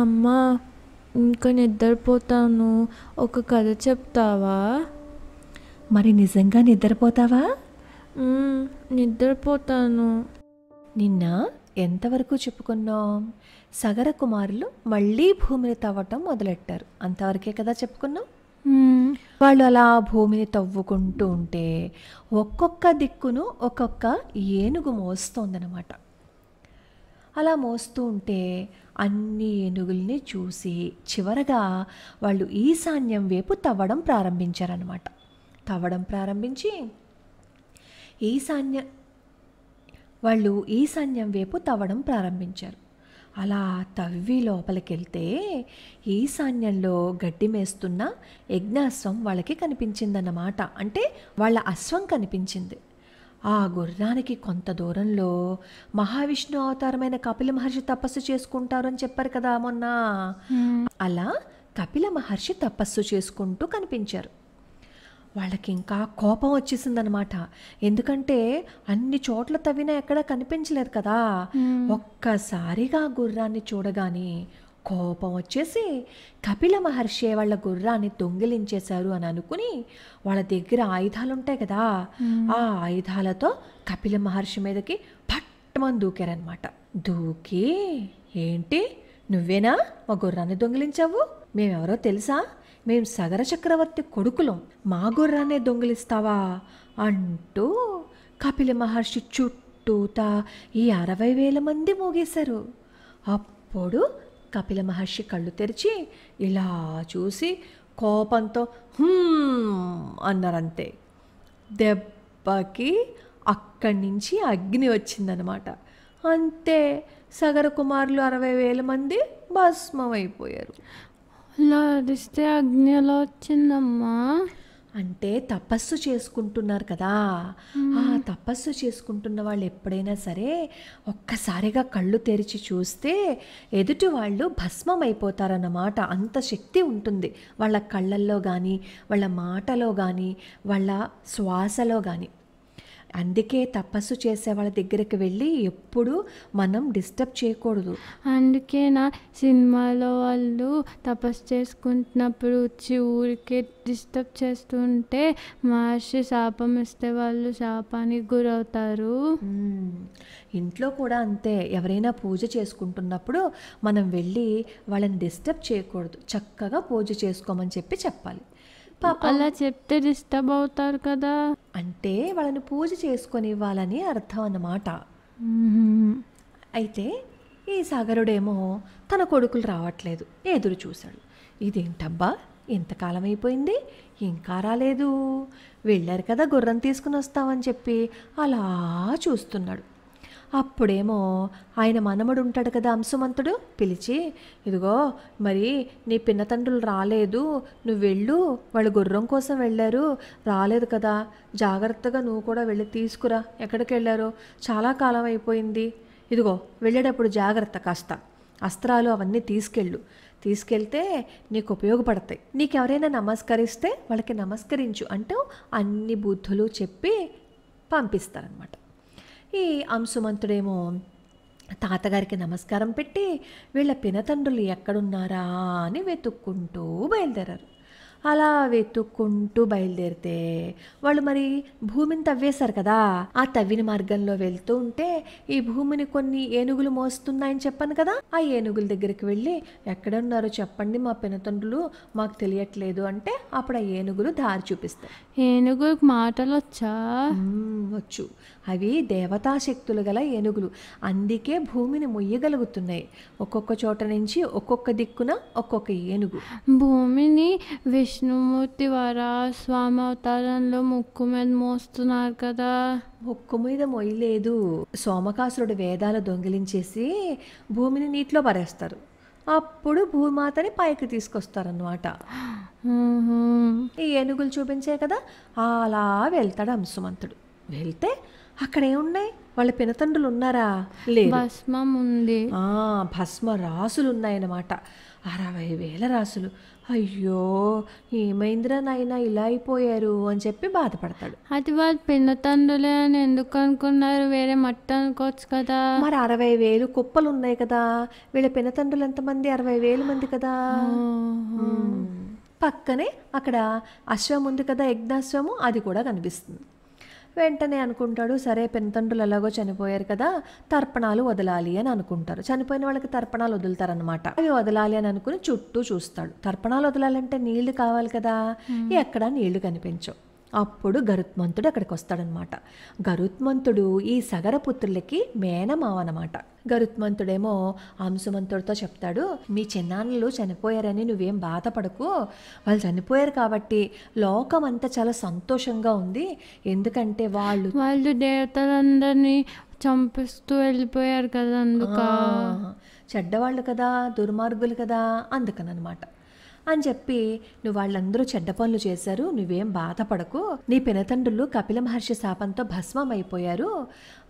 అమ్మా ఇంకా నిద్రపోతాను ఒక కథ చెప్తావా మరి నిజంగా నిద్రపోతావా నిద్రపోతాను నిన్న ఎంతవరకు చెప్పుకున్నాం సగర కుమారులు మళ్ళీ భూమిని తవ్వటం మొదలెట్టారు అంతవరకే కదా చెప్పుకున్నాం వాళ్ళు అలా భూమిని తవ్వుకుంటూ ఉంటే ఒక్కొక్క దిక్కును ఒక్కొక్క ఏనుగు మోస్తోందనమాట అలా మోస్తూ ఉంటే అన్ని ఏనుగుల్ని చూసి చివరగా వాళ్ళు ఈశాన్యం వైపు తవ్వడం ప్రారంభించారనమాట తవ్వడం ప్రారంభించి ఈశాన్య వాళ్ళు ఈశాన్యం వైపు తవ్వడం ప్రారంభించారు అలా తవ్వి లోపలికెళ్తే ఈశాన్యంలో గడ్డి మేస్తున్న యజ్ఞాశ్వం వాళ్ళకి కనిపించిందన్నమాట అంటే వాళ్ళ అశ్వం కనిపించింది ఆ గుర్రానికి కొంత దూరంలో మహావిష్ణు అవతారమైన కపిల మహర్షి తపస్సు చేసుకుంటారు అని చెప్పారు కదా మొన్న అలా కపిల మహర్షి తపస్సు చేసుకుంటూ కనిపించారు వాళ్ళకి ఇంకా కోపం వచ్చేసిందనమాట ఎందుకంటే అన్ని చోట్ల తవ్వినా ఎక్కడా కనిపించలేదు కదా ఒక్కసారిగా గుర్రాన్ని చూడగానే కోపం వచ్చేసి కపిల మహర్షి వాళ్ళ గుర్రాన్ని దొంగిలించేశారు అని అనుకుని వాళ్ళ దగ్గర ఆయుధాలు ఉంటాయి కదా ఆ ఆయుధాలతో కపిల మహర్షి మీదకి పట్టమని దూకారనమాట దూకి ఏంటి నువ్వేనా మా గుర్రాన్ని దొంగిలించావు మేమెవరో తెలుసా మేము సగర చక్రవర్తి కొడుకులం మా గుర్రాన్నే దొంగిలిస్తావా అంటూ కపిల మహర్షి చుట్టూతా ఈ అరవై వేల మంది మోగేశారు అప్పుడు కపిల మహర్షి కళ్ళు తెరిచి ఇలా చూసి కోపంతో అన్నారంతే దెబ్బకి అక్కడి నుంచి అగ్ని వచ్చిందనమాట అంతే సగర కుమారులు అరవై వేల మంది భస్మం అయిపోయారు అలా అరిస్తే అగ్ని ఎలా వచ్చిందమ్మా అంటే తపస్సు చేసుకుంటున్నారు కదా ఆ తపస్సు చేసుకుంటున్న వాళ్ళు ఎప్పుడైనా సరే ఒక్కసారిగా కళ్ళు తెరిచి చూస్తే ఎదుటి వాళ్ళు భస్మం అయిపోతారన్నమాట అంత శక్తి ఉంటుంది వాళ్ళ కళ్ళల్లో కానీ వాళ్ళ మాటలో కానీ వాళ్ళ శ్వాసలో కానీ అందుకే తపస్సు చేసే వాళ్ళ దగ్గరికి వెళ్ళి ఎప్పుడు మనం డిస్టర్బ్ చేయకూడదు అందుకే నా సినిమాలో వాళ్ళు తపస్సు చేసుకుంటున్నప్పుడు వచ్చి ఊరికే డిస్టర్బ్ చేస్తుంటే మహర్షి శాపం ఇస్తే వాళ్ళు శాపానికి గురవుతారు ఇంట్లో కూడా అంతే ఎవరైనా పూజ చేసుకుంటున్నప్పుడు మనం వెళ్ళి వాళ్ళని డిస్టర్బ్ చేయకూడదు చక్కగా పూజ చేసుకోమని చెప్పి చెప్పాలి అలా చెప్తే డిస్టర్బ్ అవుతారు కదా అంటే వాళ్ళని పూజ చేసుకొని ఇవ్వాలని అర్థం అన్నమాట అయితే ఈ సాగరుడేమో తన కొడుకులు రావట్లేదు ఎదురు చూశాడు ఇదేంటబ్బా ఎంతకాలం అయిపోయింది ఇంకా రాలేదు వెళ్ళారు కదా గుర్రం తీసుకుని వస్తామని చెప్పి అలా చూస్తున్నాడు అప్పుడేమో ఆయన మనమడు ఉంటాడు కదా అంశమంతుడు పిలిచి ఇదిగో మరి నీ పిన్నతండ్రులు రాలేదు నువ్వు వెళ్ళు వాళ్ళు గుర్రం కోసం వెళ్ళారు రాలేదు కదా జాగ్రత్తగా నువ్వు కూడా వెళ్ళి తీసుకురా ఎక్కడికి వెళ్ళారు చాలా కాలం అయిపోయింది ఇదిగో వెళ్ళేటప్పుడు జాగ్రత్త కాస్త అస్త్రాలు అవన్నీ తీసుకెళ్ళు తీసుకెళ్తే నీకు ఉపయోగపడతాయి నీకెవరైనా నమస్కరిస్తే వాళ్ళకి నమస్కరించు అంటూ అన్ని బుద్ధులు చెప్పి పంపిస్తారనమాట ఈ అంశుమంతుడేమో తాతగారికి నమస్కారం పెట్టి వీళ్ళ పినతండ్రులు ఎక్కడున్నారా అని వెతుక్కుంటూ బయలుదేరారు అలా వెతుక్కుంటూ బయలుదేరితే వాళ్ళు మరి భూమిని తవ్వేశారు కదా ఆ తవ్విన మార్గంలో వెళ్తూ ఉంటే ఈ భూమిని కొన్ని ఏనుగులు మోస్తున్నాయని చెప్పాను కదా ఆ ఏనుగుల దగ్గరికి వెళ్ళి ఎక్కడ ఉన్నారో చెప్పండి మా పినతండ్రులు మాకు తెలియట్లేదు అంటే అప్పుడు ఆ ఏనుగులు దారి చూపిస్తాయి ఏనుగు మాటలు వచ్చా వచ్చు అవి దేవతాశక్తులు గల ఏనుగులు అందుకే భూమిని మొయ్యగలుగుతున్నాయి ఒక్కొక్క చోట నుంచి ఒక్కొక్క దిక్కున ఒక్కొక్క ఏనుగు భూమిని విష్ణుమూర్తి వారా స్వామి అవతారంలో ముక్కు మీద మోస్తున్నారు కదా ముక్కు మీద మొయ్యలేదు సోమకాసురుడు వేదాలు దొంగిలించేసి భూమిని నీటిలో పరేస్తారు అప్పుడు భూమాతని పైకి తీసుకొస్తారన్నమాట ఈ ఏనుగులు చూపించే కదా అలా వెళ్తాడు హంసమంతుడు వెళ్తే అక్కడ ఏమున్నాయి వాళ్ళ పినతండ్రులు ఉన్నారా లేదు భస్మం ఉంది భస్మ రాసులు ఉన్నాయన్నమాట అరవై వేల రాసులు అయ్యో ఏమైందిరా నాయన ఇలా అయిపోయారు అని చెప్పి బాధపడతాడు అది వాళ్ళు పిన్న తండ్రులే అని ఎందుకు అనుకున్నారు వేరే మట్ట అనుకోవచ్చు కదా మరి అరవై వేలు కుప్పలు ఉన్నాయి కదా వీళ్ళ పిన్న తండ్రులు ఎంతమంది అరవై వేలు మంది కదా పక్కనే అక్కడ అశ్వం ఉంది కదా యజ్ఞాశ్వము అది కూడా కనిపిస్తుంది వెంటనే అనుకుంటాడు సరే పెనతండ్రులు ఎలాగో చనిపోయారు కదా తర్పణాలు వదలాలి అని అనుకుంటారు చనిపోయిన వాళ్ళకి తర్పణాలు వదులుతారనమాట అవి వదలాలి అని అనుకుని చుట్టూ చూస్తాడు తర్పణాలు వదలాలంటే నీళ్లు కావాలి కదా ఎక్కడా నీళ్లు కనిపించవు అప్పుడు గరుత్మంతుడు అక్కడికి వస్తాడనమాట గరుత్మంతుడు ఈ సగరపుత్రులకి మేనమావ అనమాట గరుత్మంతుడేమో అంశుమంతుడితో చెప్తాడు మీ చిన్నాన్నలు చనిపోయారని నువ్వేం బాధపడకు వాళ్ళు చనిపోయారు కాబట్టి లోకం అంతా చాలా సంతోషంగా ఉంది ఎందుకంటే వాళ్ళు వాళ్ళు దేవతలందరినీ చంపిస్తూ వెళ్ళిపోయారు కదా అందుక చెడ్డవాళ్ళు కదా దుర్మార్గులు కదా అందుకని అనమాట అని చెప్పి నువ్వు వాళ్ళందరూ చెడ్డ పనులు చేశారు నువ్వేం బాధపడకు నీ పినతండ్రులు కపిల మహర్షి శాపంతో భస్మం అయిపోయారు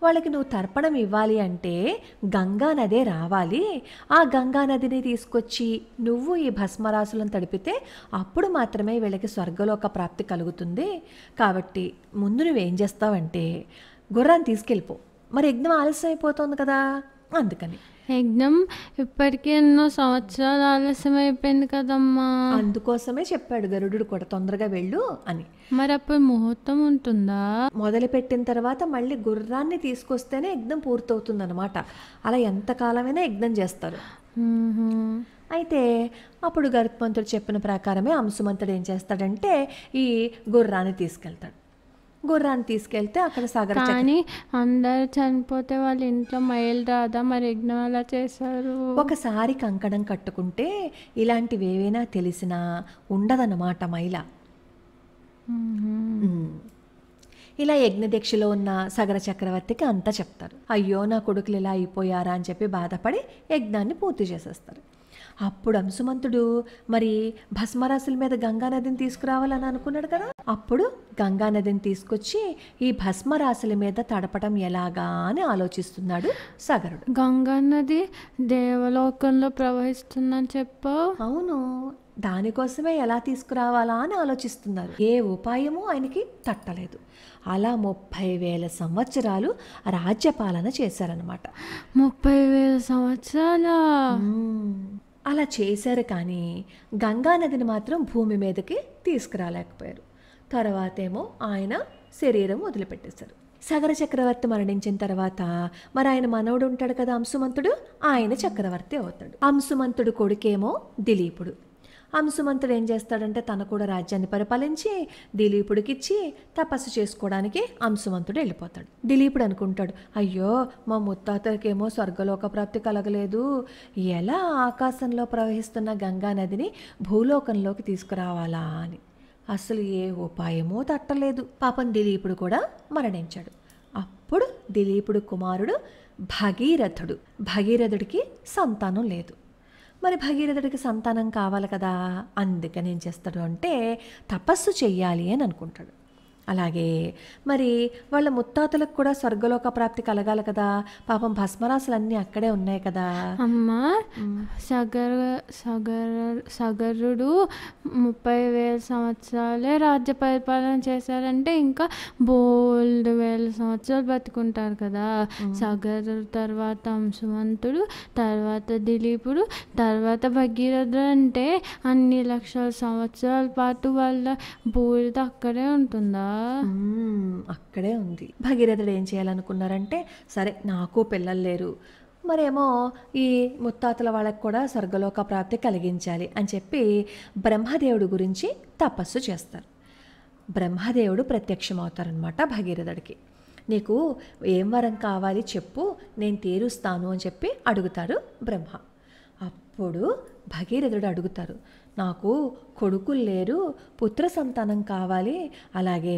వాళ్ళకి నువ్వు తర్పణం ఇవ్వాలి అంటే గంగా నదే రావాలి ఆ గంగా నదిని తీసుకొచ్చి నువ్వు ఈ భస్మరాశులను తడిపితే అప్పుడు మాత్రమే వీళ్ళకి స్వర్గలోక ప్రాప్తి కలుగుతుంది కాబట్టి ముందు నువ్వేం చేస్తావంటే గుర్రాన్ని తీసుకెళ్ళిపో మరి యజ్ఞం ఆలస్యం అయిపోతుంది కదా అందుకని ఎగ్జామ్ ఇప్పటికే ఎన్నో సంవత్సరాలు ఆలస్యం అయిపోయింది కదమ్మా అందుకోసమే చెప్పాడు గరుడు కూడా తొందరగా వెళ్ళు అని మరి అప్పుడు ముహూర్తం ఉంటుందా మొదలు పెట్టిన తర్వాత మళ్ళీ గుర్రాన్ని తీసుకొస్తేనే యజ్ఞం పూర్తవుతుంది అనమాట అలా ఎంతకాలమైనా యజ్ఞం చేస్తారు అయితే అప్పుడు గరుత్మంతుడు చెప్పిన ప్రకారమే అంశమంతుడు ఏం చేస్తాడంటే ఈ గుర్రాన్ని తీసుకెళ్తాడు గుర్రాన్ని తీసుకెళ్తే అక్కడ సాగర కానీ అందరు చనిపోతే వాళ్ళ ఇంట్లో మైలు రాదా మరి యజ్ఞం అలా చేశారు ఒకసారి కంకణం కట్టుకుంటే ఇలాంటివి ఏవైనా తెలిసినా ఉండదన్నమాట మైల ఇలా యజ్ఞదీక్షలో ఉన్న సగర చక్రవర్తికి అంతా చెప్తారు అయ్యో నా కొడుకులు ఇలా అయిపోయారా అని చెప్పి బాధపడి యజ్ఞాన్ని పూర్తి చేసేస్తారు అప్పుడు అంశుమంతుడు మరి భస్మరాశుల మీద గంగానదిని తీసుకురావాలని అనుకున్నాడు కదా అప్పుడు గంగానదిని తీసుకొచ్చి ఈ భస్మరాశుల మీద తడపటం ఎలాగా అని ఆలోచిస్తున్నాడు గంగా గంగానది దేవలోకంలో ప్రవహిస్తుందని చెప్పావు అవును దానికోసమే ఎలా తీసుకురావాలా అని ఆలోచిస్తున్నారు ఏ ఉపాయమూ ఆయనకి తట్టలేదు అలా ముప్పై వేల సంవత్సరాలు రాజ్యపాలన చేశారనమాట ముప్పై వేల సంవత్సరాల అలా చేశారు కానీ గంగానదిని మాత్రం భూమి మీదకి తీసుకురాలేకపోయారు తర్వాత ఏమో ఆయన శరీరం వదిలిపెట్టేశారు సగర చక్రవర్తి మరణించిన తర్వాత మరి ఆయన మనవడు ఉంటాడు కదా అంశుమంతుడు ఆయన చక్రవర్తి అవుతాడు అంశుమంతుడు కొడుకేమో దిలీపుడు అంశుమంతుడు ఏం చేస్తాడంటే తను కూడా రాజ్యాన్ని పరిపాలించి దిలీపుడికిచ్చి తపస్సు చేసుకోవడానికి అంశుమంతుడు వెళ్ళిపోతాడు దిలీపుడు అనుకుంటాడు అయ్యో మా ముత్తాతలకేమో స్వర్గలోక ప్రాప్తి కలగలేదు ఎలా ఆకాశంలో ప్రవహిస్తున్న గంగా నదిని భూలోకంలోకి తీసుకురావాలా అని అసలు ఏ ఉపాయమో తట్టలేదు పాపం దిలీపుడు కూడా మరణించాడు అప్పుడు దిలీపుడు కుమారుడు భగీరథుడు భగీరథుడికి సంతానం లేదు మరి భగీరథుడికి సంతానం కావాలి కదా అందుకని ఏం చేస్తాడు అంటే తపస్సు చెయ్యాలి అని అనుకుంటాడు అలాగే మరి వాళ్ళ ముత్తాతలకు కూడా స్వర్గలోక ప్రాప్తి కలగాలి కదా పాపం భస్మరాశులన్నీ అక్కడే ఉన్నాయి కదా అమ్మ సగర సగర సగరుడు ముప్పై వేల సంవత్సరాలే రాజ్య పరిపాలన చేశారంటే ఇంకా బోల్డ్ వేల సంవత్సరాలు బతుకుంటారు కదా సగరు తర్వాత హంశవంతుడు తర్వాత దిలీపుడు తర్వాత భగీరథుడు అంటే అన్ని లక్షల సంవత్సరాల పాటు వాళ్ళ బూడిద అక్కడే ఉంటుందా అక్కడే ఉంది భగీరథుడు ఏం చేయాలనుకున్నారంటే సరే నాకు పిల్లలు లేరు మరేమో ఈ ముత్తాతల వాళ్ళకి కూడా స్వర్గలోక ప్రాప్తి కలిగించాలి అని చెప్పి బ్రహ్మదేవుడి గురించి తపస్సు చేస్తారు బ్రహ్మదేవుడు ప్రత్యక్షమవుతారనమాట భగీరథుడికి నీకు ఏం వరం కావాలి చెప్పు నేను తీరుస్తాను అని చెప్పి అడుగుతాడు బ్రహ్మ అప్పుడు భగీరథుడు అడుగుతారు నాకు కొడుకులు లేరు పుత్ర సంతానం కావాలి అలాగే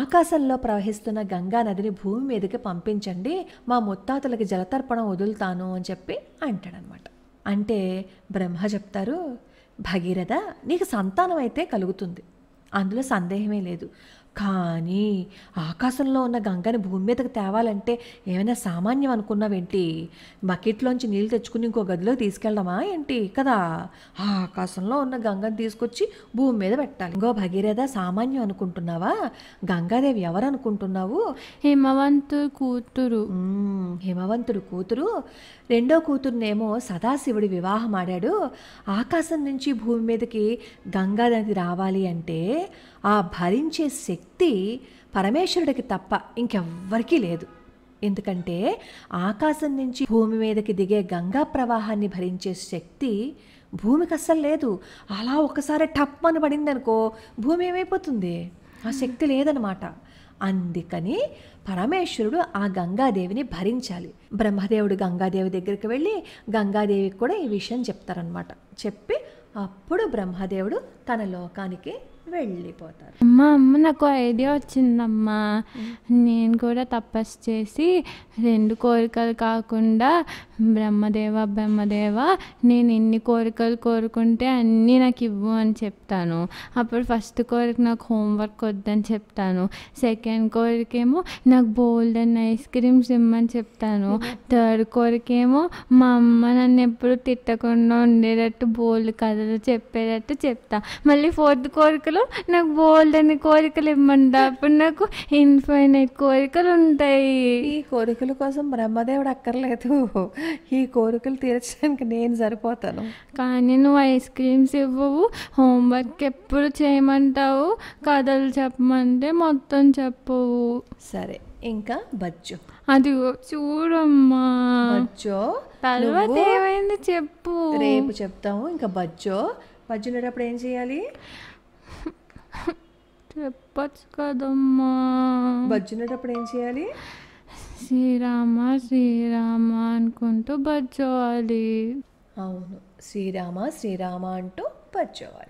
ఆకాశంలో ప్రవహిస్తున్న గంగా నదిని భూమి మీదకి పంపించండి మా ముత్తాతలకి జలతర్పణం వదులుతాను అని చెప్పి అంటాడనమాట అంటే బ్రహ్మ చెప్తారు భగీరథ నీకు సంతానం అయితే కలుగుతుంది అందులో సందేహమే లేదు కానీ ఆకాశంలో ఉన్న గంగని భూమి మీదకి తేవాలంటే ఏమైనా సామాన్యం అనుకున్నావేంటి బకెట్లోంచి నీళ్ళు తెచ్చుకుని ఇంకో గదిలో తీసుకెళ్దామా ఏంటి కదా ఆకాశంలో ఉన్న గంగని తీసుకొచ్చి భూమి మీద పెట్టాలి ఇంకో భగీరథ సామాన్యం అనుకుంటున్నావా గంగాదేవి ఎవరు అనుకుంటున్నావు హిమవంతుడు కూతురు హిమవంతుడు కూతురు రెండో కూతురునేమో సదాశివుడి వివాహం ఆడాడు ఆకాశం నుంచి భూమి మీదకి గంగానది రావాలి అంటే ఆ భరించే శక్తి శక్తి పరమేశ్వరుడికి తప్ప ఇంకెవ్వరికీ లేదు ఎందుకంటే ఆకాశం నుంచి భూమి మీదకి దిగే గంగా ప్రవాహాన్ని భరించే శక్తి భూమికి అస్సలు లేదు అలా ఒకసారి టప్ అని పడిందనుకో భూమి ఏమైపోతుంది ఆ శక్తి లేదనమాట అందుకని పరమేశ్వరుడు ఆ గంగాదేవిని భరించాలి బ్రహ్మదేవుడు గంగాదేవి దగ్గరికి వెళ్ళి గంగాదేవికి కూడా ఈ విషయం చెప్తారనమాట చెప్పి అప్పుడు బ్రహ్మదేవుడు తన లోకానికి వెళ్ళిపోతారు అమ్మా అమ్మ నాకు ఐడియా వచ్చిందమ్మా నేను కూడా తపస్సు చేసి రెండు కోరికలు కాకుండా బ్రహ్మదేవ బ్రహ్మదేవ నేను ఎన్ని కోరికలు కోరుకుంటే అన్నీ నాకు ఇవ్వు అని చెప్తాను అప్పుడు ఫస్ట్ కోరిక నాకు హోంవర్క్ వద్దని చెప్తాను సెకండ్ కోరికేమో నాకు బోల్డ్ అండ్ ఐస్ క్రీమ్స్ ఇమ్మని చెప్తాను థర్డ్ కోరికేమో మా అమ్మ నన్ను ఎప్పుడు తిట్టకుండా ఉండేటట్టు బోల్డ్ కథలు చెప్పేటట్టు చెప్తా మళ్ళీ ఫోర్త్ కోరికలో అప్పుడు నాకు బోల్డ్ అని కోరికలు ఇవ్వండి అప్పుడు నాకు ఇన్ఫైనైట్ కోరికలు ఉంటాయి ఈ కోరికల కోసం బ్రహ్మదేవుడు అక్కర్లేదు ఈ కోరికలు తీర్చడానికి నేను సరిపోతాను కానీ నువ్వు ఐస్ క్రీమ్స్ ఇవ్వవు హోంవర్క్ ఎప్పుడు చేయమంటావు కథలు చెప్పమంటే మొత్తం చెప్పవు సరే ఇంకా బజ్జో అది చూడమ్మా బజ్జో తర్వాత ఏమైంది చెప్పు రేపు చెప్తాము ఇంకా బజ్జో బజ్జు బజ్జునేటప్పుడు ఏం చేయాలి చెప్పచ్చు కదమ్మా బజ్జినప్పుడు ఏం చేయాలి శ్రీరామ శ్రీరామ అనుకుంటూ బజ్జోవాలి అవును శ్రీరామ శ్రీరామ అంటూ బజ్జోవాలి